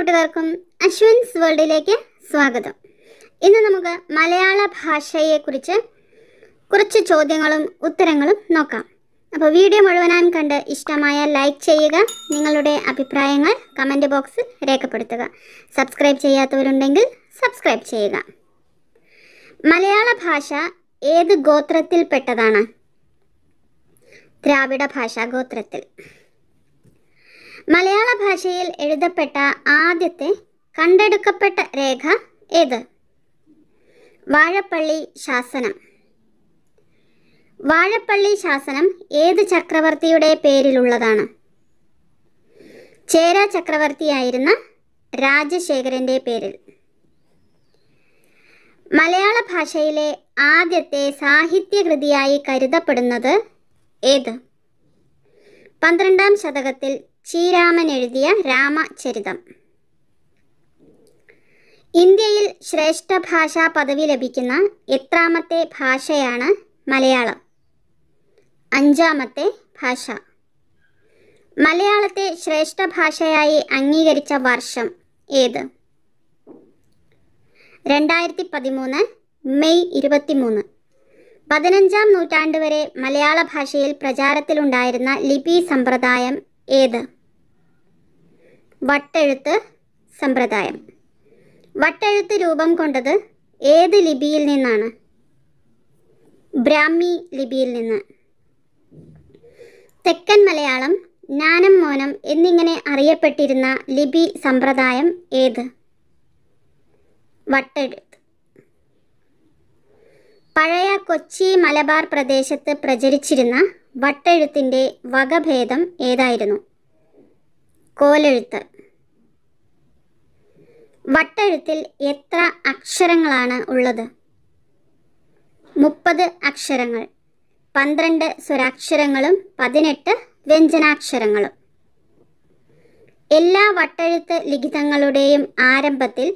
കൂട്ടുകാർക്കും അശ്വിൻസ് വേൾഡിലേക്ക് സ്വാഗതം ഇന്ന് നമുക്ക് മലയാള ഭാഷയെക്കുറിച്ച് കുറച്ച് ചോദ്യങ്ങളും ഉത്തരങ്ങളും നോക്കാം അപ്പോൾ വീഡിയോ മുഴുവനായും കണ്ട് ഇഷ്ടമായ ലൈക്ക് ചെയ്യുക നിങ്ങളുടെ അഭിപ്രായങ്ങൾ കമൻറ്റ് ബോക്സിൽ രേഖപ്പെടുത്തുക സബ്സ്ക്രൈബ് ചെയ്യാത്തവരുണ്ടെങ്കിൽ സബ്സ്ക്രൈബ് ചെയ്യുക മലയാള ഭാഷ ഏത് ഗോത്രത്തിൽപ്പെട്ടതാണ് ദ്രാവിഡ ഭാഷാ ഗോത്രത്തിൽ മലയാള ഭാഷയിൽ എഴുതപ്പെട്ട ആദ്യത്തെ കണ്ടെടുക്കപ്പെട്ട രേഖ ഏത് വാഴപ്പള്ളി ശാസനം വാഴപ്പള്ളി ശാസനം ഏത് ചക്രവർത്തിയുടെ പേരിലുള്ളതാണ് ചേര ചക്രവർത്തിയായിരുന്ന രാജശേഖരൻ്റെ പേരിൽ മലയാള ഭാഷയിലെ ആദ്യത്തെ സാഹിത്യകൃതിയായി കരുതപ്പെടുന്നത് ഏത് പന്ത്രണ്ടാം ശതകത്തിൽ ശ്രീരാമൻ എഴുതിയ രാമചരിതം ഇന്ത്യയിൽ ശ്രേഷ്ഠ ഭാഷാ പദവി ലഭിക്കുന്ന എത്രാമത്തെ ഭാഷയാണ് മലയാളം അഞ്ചാമത്തെ ഭാഷ മലയാളത്തെ ശ്രേഷ്ഠ ഭാഷയായി അംഗീകരിച്ച വർഷം ഏത് രണ്ടായിരത്തി പതിമൂന്ന് മെയ് ഇരുപത്തിമൂന്ന് പതിനഞ്ചാം നൂറ്റാണ്ട് വരെ മലയാള ഭാഷയിൽ പ്രചാരത്തിലുണ്ടായിരുന്ന ലിപി സമ്പ്രദായം ഏത് വട്ടെഴുത്ത് സമ്പ്രദായം വട്ടെഴുത്ത് രൂപം കൊണ്ടത് ഏത് ലിപിയിൽ നിന്നാണ് ബ്രാഹ്മി ലിപിയിൽ നിന്ന് തെക്കൻ മലയാളം ജ്ഞാനം മോനം എന്നിങ്ങനെ അറിയപ്പെട്ടിരുന്ന ലിപി സമ്പ്രദായം ഏത് വട്ടെഴുത്ത് പഴയ കൊച്ചി മലബാർ പ്രദേശത്ത് പ്രചരിച്ചിരുന്ന വട്ടെഴുത്തിൻ്റെ വകഭേദം ഏതായിരുന്നു കോലെഴുത്ത് വട്ടെഴുത്തിൽ എത്ര അക്ഷരങ്ങളാണ് ഉള്ളത് മുപ്പത് അക്ഷരങ്ങൾ പന്ത്രണ്ട് സ്വരാക്ഷരങ്ങളും പതിനെട്ട് വ്യഞ്ജനാക്ഷരങ്ങളും എല്ലാ വട്ടെഴുത്ത് ലിഖിതങ്ങളുടെയും ആരംഭത്തിൽ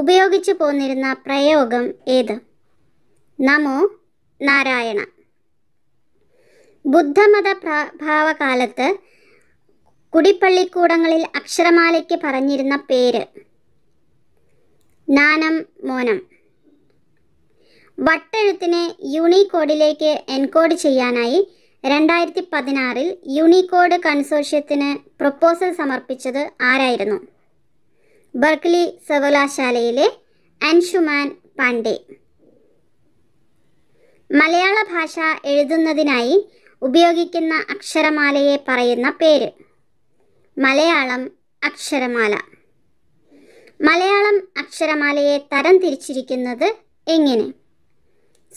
ഉപയോഗിച്ചു പോന്നിരുന്ന പ്രയോഗം ഏത് നമോ നാരായണ ബുദ്ധമത പ്രഭാവകാലത്ത് കുടിപ്പള്ളിക്കൂടങ്ങളിൽ അക്ഷരമാലയ്ക്ക് പറഞ്ഞിരുന്ന പേര് നാനം മോനം വട്ടെഴുത്തിനെ യൂണിക്കോഡിലേക്ക് എൻകോഡ് ചെയ്യാനായി രണ്ടായിരത്തി പതിനാറിൽ യൂണിക്കോഡ് കൺസോർഷ്യത്തിന് പ്രപ്പോസൽ സമർപ്പിച്ചത് ആരായിരുന്നു ബർക്ക്ലി സർവകലാശാലയിലെ അൻഷുമാൻ പാണ്ഡെ മലയാള ഭാഷ എഴുതുന്നതിനായി ഉപയോഗിക്കുന്ന അക്ഷരമാലയെ പറയുന്ന പേര് മലയാളം അക്ഷരമാല മലയാളം അക്ഷരമാലയെ തരം തിരിച്ചിരിക്കുന്നത് എങ്ങനെ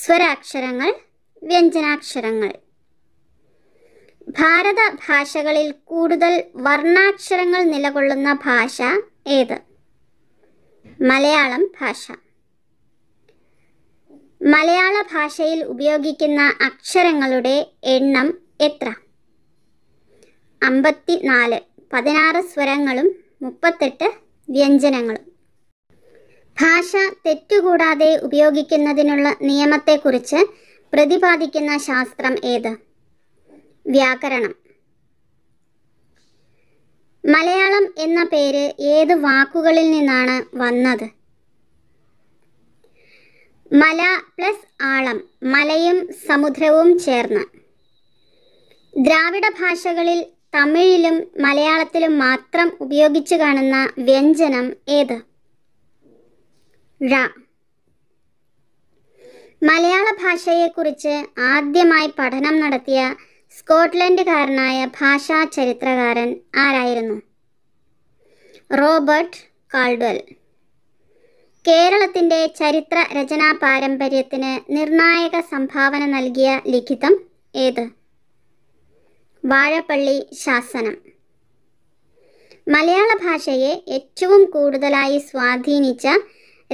സ്വരാക്ഷരങ്ങൾ വ്യഞ്ജനാക്ഷരങ്ങൾ ഭാരത ഭാഷകളിൽ കൂടുതൽ വർണ്ണാക്ഷരങ്ങൾ നിലകൊള്ളുന്ന ഭാഷ ഏത് മലയാളം ഭാഷ മലയാള ഭാഷയിൽ ഉപയോഗിക്കുന്ന അക്ഷരങ്ങളുടെ എണ്ണം എത്ര അമ്പത്തി നാല് പതിനാറ് സ്വരങ്ങളും മുപ്പത്തെട്ട് വ്യഞ്ജനങ്ങളും ഭാഷ തെറ്റുകൂടാതെ ഉപയോഗിക്കുന്നതിനുള്ള നിയമത്തെക്കുറിച്ച് പ്രതിപാദിക്കുന്ന ശാസ്ത്രം ഏത് വ്യാകരണം മലയാളം എന്ന പേര് ഏത് വാക്കുകളിൽ നിന്നാണ് വന്നത് മല പ്ലസ് ആളം മലയും സമുദ്രവും ചേർന്ന് ദ്രാവിഡ ഭാഷകളിൽ തമിഴിലും മലയാളത്തിലും മാത്രം ഉപയോഗിച്ചു കാണുന്ന വ്യഞ്ജനം ഏത് ഴ മലയാള ഭാഷയെക്കുറിച്ച് ആദ്യമായി പഠനം നടത്തിയ സ്കോട്ട്ലൻഡുകാരനായ ഭാഷാ ചരിത്രകാരൻ ആരായിരുന്നു റോബർട്ട് കാൾഡ്വൽ കേരളത്തിൻ്റെ ചരിത്ര രചനാ പാരമ്പര്യത്തിന് നിർണായക സംഭാവന നൽകിയ ലിഖിതം ഏത് വാഴപ്പള്ളി ശാസനം മലയാള ഭാഷയെ ഏറ്റവും കൂടുതലായി സ്വാധീനിച്ച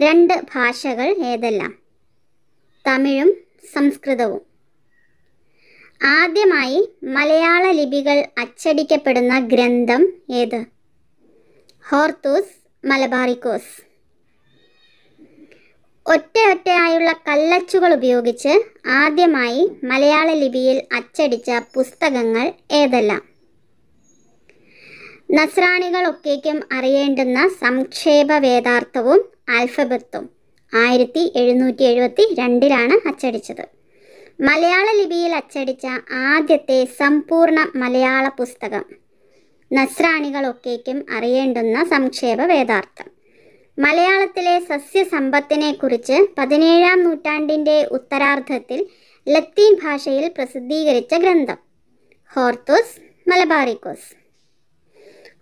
രണ്ട് ഭാഷകൾ ഏതെല്ലാം തമിഴും സംസ്കൃതവും ആദ്യമായി മലയാള ലിപികൾ അച്ചടിക്കപ്പെടുന്ന ഗ്രന്ഥം ഏത് ഹോർത്തൂസ് മലബാറിക്കോസ് ഒറ്റയൊറ്റയായുള്ള കല്ലച്ചുകൾ ഉപയോഗിച്ച് ആദ്യമായി മലയാള ലിപിയിൽ അച്ചടിച്ച പുസ്തകങ്ങൾ ഏതെല്ലാം നസ്രാണികളൊക്കേക്കും അറിയേണ്ടുന്ന സംക്ഷേപ വേദാർത്ഥവും ആൽഫബത്തും ആയിരത്തി എഴുന്നൂറ്റി എഴുപത്തി രണ്ടിലാണ് അച്ചടിച്ചത് മലയാള ലിപിയിൽ അച്ചടിച്ച ആദ്യത്തെ സമ്പൂർണ്ണ മലയാള പുസ്തകം നസ്രാണികളൊക്കേക്കും അറിയേണ്ടുന്ന സംക്ഷേപ വേദാർത്ഥം മലയാളത്തിലെ സസ്യസമ്പത്തിനെക്കുറിച്ച് പതിനേഴാം നൂറ്റാണ്ടിൻ്റെ ഉത്തരാർദ്ധത്തിൽ ലത്തീൻ ഭാഷയിൽ പ്രസിദ്ധീകരിച്ച ഗ്രന്ഥം ഹോർത്തൂസ് മലബാറിക്കോസ്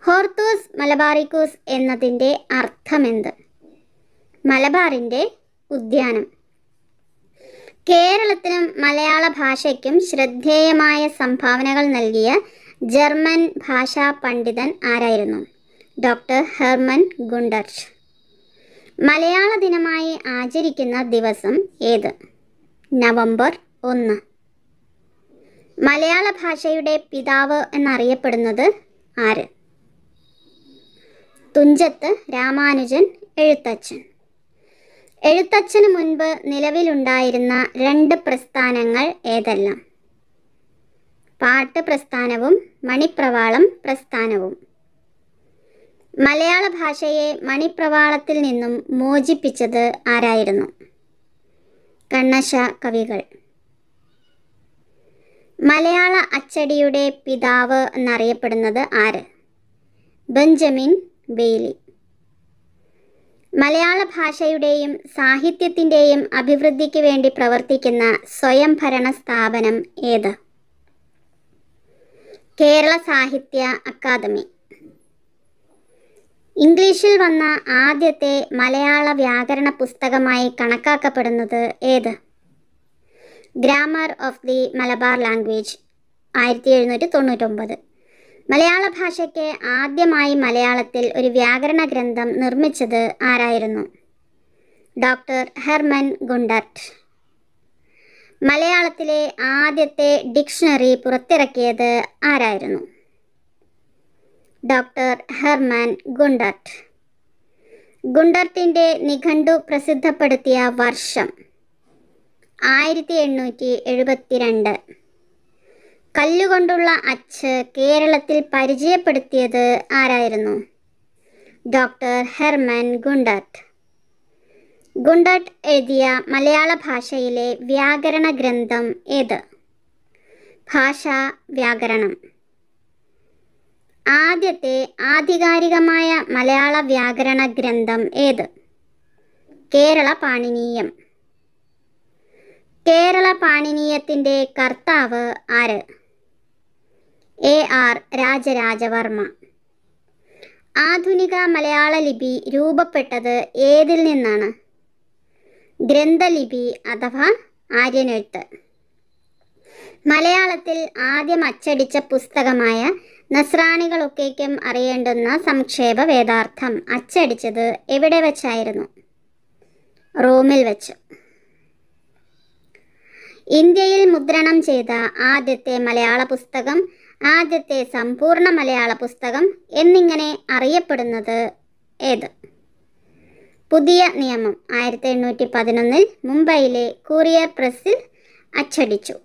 ഹോർത്തൂസ് മലബാറിക്കോസ് എന്നതിൻ്റെ അർത്ഥമെന്ത് മലബാറിൻ്റെ ഉദ്യാനം കേരളത്തിനും മലയാള ഭാഷയ്ക്കും ശ്രദ്ധേയമായ സംഭാവനകൾ നൽകിയ ജർമ്മൻ ഭാഷാ പണ്ഡിതൻ ആരായിരുന്നു ഡോക്ടർ ഹെർമൻ ഗുണ്ടർഷ് മലയാള ദിനമായി ആചരിക്കുന്ന ദിവസം ഏത് നവംബർ ഒന്ന് മലയാള ഭാഷയുടെ പിതാവ് എന്നറിയപ്പെടുന്നത് ആര് തുഞ്ചത്ത് രാമാനുജൻ എഴുത്തച്ഛൻ എഴുത്തച്ഛന് മുൻപ് നിലവിലുണ്ടായിരുന്ന രണ്ട് പ്രസ്ഥാനങ്ങൾ ഏതെല്ലാം പാട്ട് പ്രസ്ഥാനവും മണിപ്രവാളം പ്രസ്ഥാനവും മലയാള ഭാഷയെ മണിപ്രവാളത്തിൽ നിന്നും മോചിപ്പിച്ചത് ആരായിരുന്നു കണ്ണശ കവികൾ മലയാള അച്ചടിയുടെ പിതാവ് എന്നറിയപ്പെടുന്നത് ആര് ബെഞ്ചമിൻ ബെയ്ലി മലയാള ഭാഷയുടെയും സാഹിത്യത്തിൻ്റെയും അഭിവൃദ്ധിക്ക് വേണ്ടി പ്രവർത്തിക്കുന്ന സ്വയംഭരണ സ്ഥാപനം ഏത് കേരള സാഹിത്യ അക്കാദമി ഇംഗ്ലീഷിൽ വന്ന ആദ്യത്തെ മലയാള വ്യാകരണ പുസ്തകമായി കണക്കാക്കപ്പെടുന്നത് ഏത് grammar of the Malabar language ആയിരത്തി എഴുന്നൂറ്റി തൊണ്ണൂറ്റൊമ്പത് മലയാള ഭാഷയ്ക്ക് ആദ്യമായി മലയാളത്തിൽ ഒരു വ്യാകരണ ഗ്രന്ഥം നിർമ്മിച്ചത് ആരായിരുന്നു ഡോക്ടർ ഹെർമൻ ഗുണ്ടർട്ട് മലയാളത്തിലെ ആദ്യത്തെ ഡിക്ഷണറി പുറത്തിറക്കിയത് ആരായിരുന്നു ഡോക്ടർ ഹെർമാൻ ഗുണ്ടർട്ട് ഗുണ്ടർട്ടിൻ്റെ നിഘണ്ടു പ്രസിദ്ധപ്പെടുത്തിയ വർഷം ആയിരത്തി എണ്ണൂറ്റി എഴുപത്തിരണ്ട് കല്ലുകൊണ്ടുള്ള അച്ച് കേരളത്തിൽ പരിചയപ്പെടുത്തിയത് ആരായിരുന്നു ഡോക്ടർ ഹെർമാൻ ഗുണ്ടർട്ട് ഗുണ്ടർട്ട് എഴുതിയ മലയാള ഭാഷയിലെ വ്യാകരണ ഗ്രന്ഥം ഏത് ഭാഷാ വ്യാകരണം ആദ്യത്തെ ആധികാരികമായ മലയാള വ്യാകരണ ഗ്രന്ഥം ഏത് കേരള പാണിനീയം കേരള പാണിനീയത്തിൻ്റെ കർത്താവ് ആര് എ ആർ രാജരാജവർമ്മ ആധുനിക മലയാള ലിപി രൂപപ്പെട്ടത് ഏതിൽ നിന്നാണ് ഗ്രന്ഥലിപി അഥവാ ആര്യനെഴുത്ത് മലയാളത്തിൽ ആദ്യം അച്ചടിച്ച പുസ്തകമായ നസ്രാണികളൊക്കേക്കും അറിയേണ്ടുന്ന സംക്ഷേപ വേദാർത്ഥം അച്ചടിച്ചത് എവിടെ വെച്ചായിരുന്നു റോമിൽ വെച്ച് ഇന്ത്യയിൽ മുദ്രണം ചെയ്ത ആദ്യത്തെ മലയാള പുസ്തകം ആദ്യത്തെ സമ്പൂർണ്ണ മലയാള പുസ്തകം എന്നിങ്ങനെ അറിയപ്പെടുന്നത് ഏത് പുതിയ നിയമം ആയിരത്തി എണ്ണൂറ്റി പതിനൊന്നിൽ മുംബൈയിലെ കൂറിയർ പ്രസ്സിൽ അച്ചടിച്ചു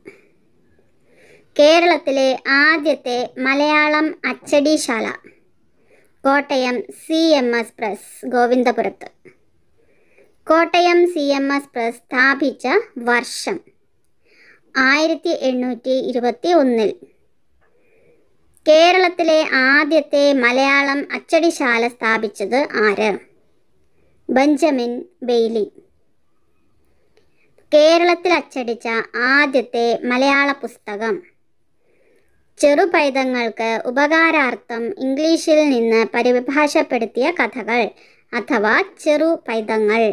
കേരളത്തിലെ ആദ്യത്തെ മലയാളം അച്ചടിശാല Kottayam C M S press ഗോവിന്ദപുരത്ത് Kottayam C M S press സ്ഥാപിച്ച വർഷം ആയിരത്തി എണ്ണൂറ്റി ഇരുപത്തി ഒന്നിൽ കേരളത്തിലെ ആദ്യത്തെ മലയാളം അച്ചടിശാല സ്ഥാപിച്ചത് ആര് ബെഞ്ചമിൻ ബെയ്ലി കേരളത്തിൽ അച്ചടിച്ച ആദ്യത്തെ മലയാള പുസ്തകം ചെറുപൈതങ്ങൾക്ക് ഉപകാരാർത്ഥം ഇംഗ്ലീഷിൽ നിന്ന് പരിഭാഷപ്പെടുത്തിയ കഥകൾ അഥവാ ചെറുപൈതങ്ങൾ